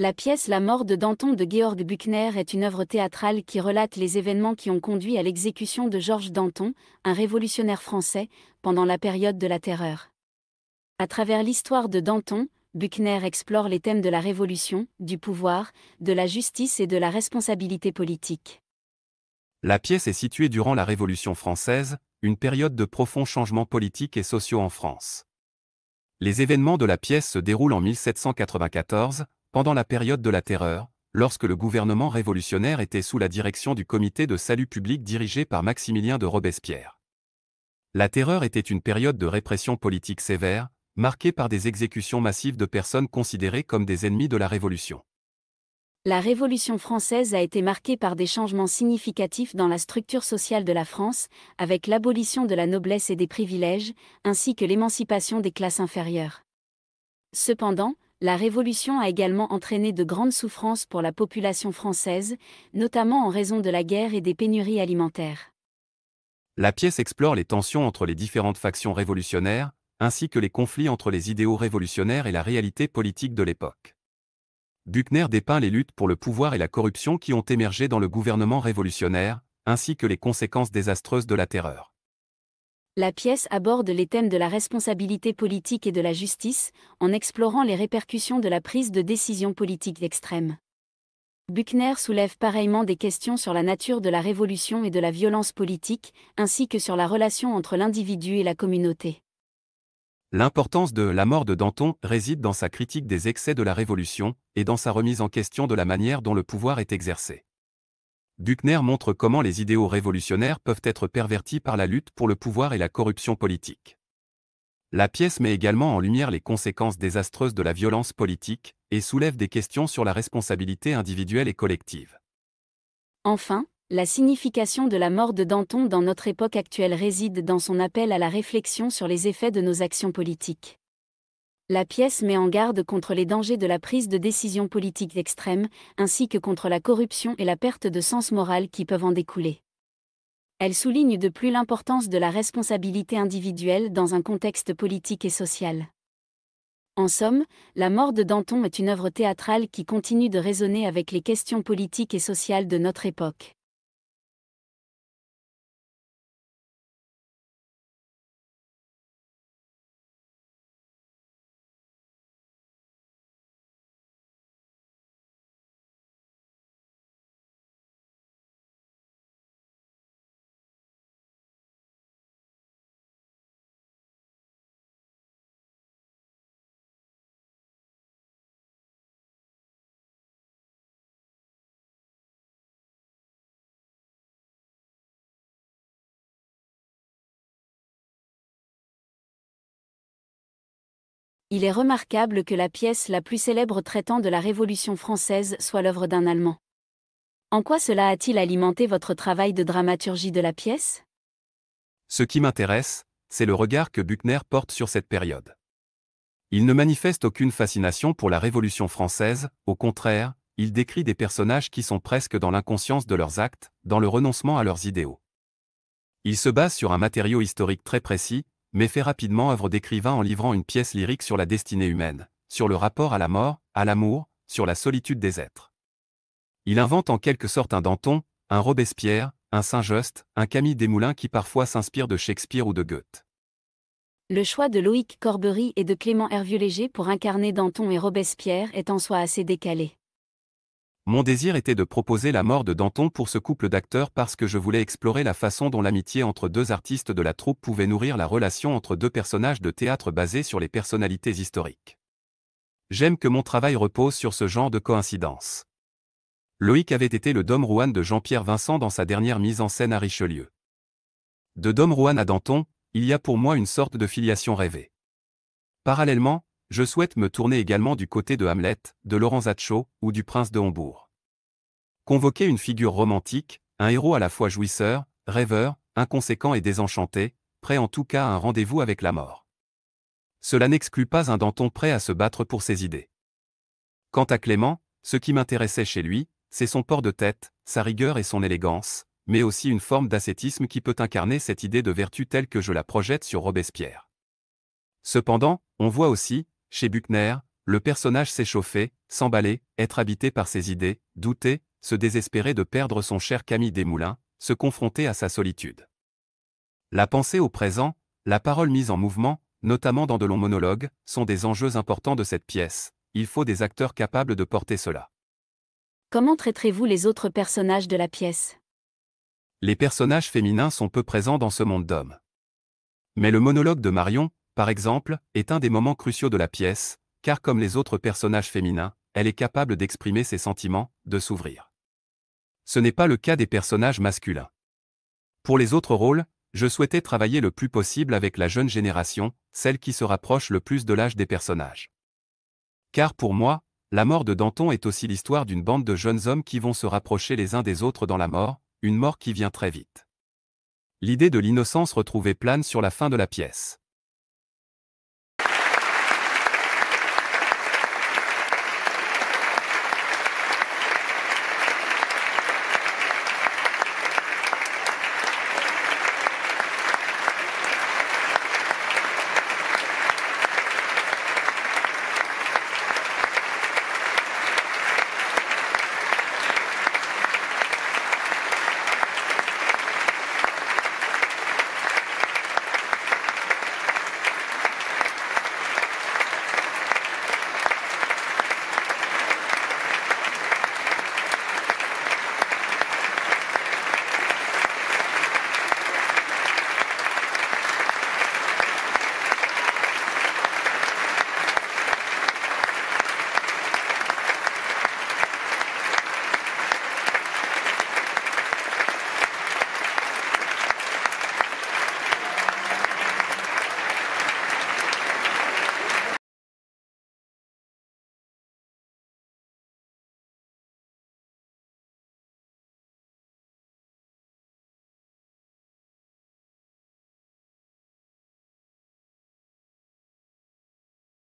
La pièce La mort de Danton de Georg Buchner est une œuvre théâtrale qui relate les événements qui ont conduit à l'exécution de Georges Danton, un révolutionnaire français, pendant la période de la Terreur. À travers l'histoire de Danton, Buchner explore les thèmes de la révolution, du pouvoir, de la justice et de la responsabilité politique. La pièce est située durant la Révolution française, une période de profonds changements politiques et sociaux en France. Les événements de la pièce se déroulent en 1794, pendant la période de la Terreur, lorsque le gouvernement révolutionnaire était sous la direction du comité de salut public dirigé par Maximilien de Robespierre. La Terreur était une période de répression politique sévère, marquée par des exécutions massives de personnes considérées comme des ennemis de la Révolution. La Révolution française a été marquée par des changements significatifs dans la structure sociale de la France, avec l'abolition de la noblesse et des privilèges, ainsi que l'émancipation des classes inférieures. Cependant, la Révolution a également entraîné de grandes souffrances pour la population française, notamment en raison de la guerre et des pénuries alimentaires. La pièce explore les tensions entre les différentes factions révolutionnaires, ainsi que les conflits entre les idéaux révolutionnaires et la réalité politique de l'époque. Buckner dépeint les luttes pour le pouvoir et la corruption qui ont émergé dans le gouvernement révolutionnaire, ainsi que les conséquences désastreuses de la terreur. La pièce aborde les thèmes de la responsabilité politique et de la justice, en explorant les répercussions de la prise de décisions politiques extrêmes. Buchner soulève pareillement des questions sur la nature de la révolution et de la violence politique, ainsi que sur la relation entre l'individu et la communauté. L'importance de la mort de Danton réside dans sa critique des excès de la Révolution et dans sa remise en question de la manière dont le pouvoir est exercé. Buchner montre comment les idéaux révolutionnaires peuvent être pervertis par la lutte pour le pouvoir et la corruption politique. La pièce met également en lumière les conséquences désastreuses de la violence politique et soulève des questions sur la responsabilité individuelle et collective. Enfin, la signification de la mort de Danton dans notre époque actuelle réside dans son appel à la réflexion sur les effets de nos actions politiques. La pièce met en garde contre les dangers de la prise de décision politique extrême, ainsi que contre la corruption et la perte de sens moral qui peuvent en découler. Elle souligne de plus l'importance de la responsabilité individuelle dans un contexte politique et social. En somme, La mort de Danton est une œuvre théâtrale qui continue de résonner avec les questions politiques et sociales de notre époque. il est remarquable que la pièce la plus célèbre traitant de la Révolution française soit l'œuvre d'un Allemand. En quoi cela a-t-il alimenté votre travail de dramaturgie de la pièce Ce qui m'intéresse, c'est le regard que Buckner porte sur cette période. Il ne manifeste aucune fascination pour la Révolution française, au contraire, il décrit des personnages qui sont presque dans l'inconscience de leurs actes, dans le renoncement à leurs idéaux. Il se base sur un matériau historique très précis, mais fait rapidement œuvre d'écrivain en livrant une pièce lyrique sur la destinée humaine, sur le rapport à la mort, à l'amour, sur la solitude des êtres. Il invente en quelque sorte un Danton, un Robespierre, un Saint-Just, un Camille Desmoulins qui parfois s'inspire de Shakespeare ou de Goethe. Le choix de Loïc Corbery et de Clément Hervieux-Léger pour incarner Danton et Robespierre est en soi assez décalé. Mon désir était de proposer la mort de Danton pour ce couple d'acteurs parce que je voulais explorer la façon dont l'amitié entre deux artistes de la troupe pouvait nourrir la relation entre deux personnages de théâtre basés sur les personnalités historiques. J'aime que mon travail repose sur ce genre de coïncidence. Loïc avait été le Dom Rouen de Jean-Pierre Vincent dans sa dernière mise en scène à Richelieu. De Dom Rouen à Danton, il y a pour moi une sorte de filiation rêvée. Parallèlement, je souhaite me tourner également du côté de Hamlet, de Laurent ou du prince de Hambourg. Convoquer une figure romantique, un héros à la fois jouisseur, rêveur, inconséquent et désenchanté, prêt en tout cas à un rendez-vous avec la mort. Cela n'exclut pas un Danton prêt à se battre pour ses idées. Quant à Clément, ce qui m'intéressait chez lui, c'est son port de tête, sa rigueur et son élégance, mais aussi une forme d'ascétisme qui peut incarner cette idée de vertu telle que je la projette sur Robespierre. Cependant, on voit aussi, chez Buckner, le personnage s'échauffer, s'emballer, être habité par ses idées, douter, se désespérer de perdre son cher Camille Desmoulins, se confronter à sa solitude. La pensée au présent, la parole mise en mouvement, notamment dans de longs monologues, sont des enjeux importants de cette pièce. Il faut des acteurs capables de porter cela. Comment traiterez-vous les autres personnages de la pièce Les personnages féminins sont peu présents dans ce monde d'hommes. Mais le monologue de Marion, par exemple, est un des moments cruciaux de la pièce, car comme les autres personnages féminins, elle est capable d'exprimer ses sentiments, de s'ouvrir. Ce n'est pas le cas des personnages masculins. Pour les autres rôles, je souhaitais travailler le plus possible avec la jeune génération, celle qui se rapproche le plus de l'âge des personnages. Car pour moi, la mort de Danton est aussi l'histoire d'une bande de jeunes hommes qui vont se rapprocher les uns des autres dans la mort, une mort qui vient très vite. L'idée de l'innocence retrouvée plane sur la fin de la pièce.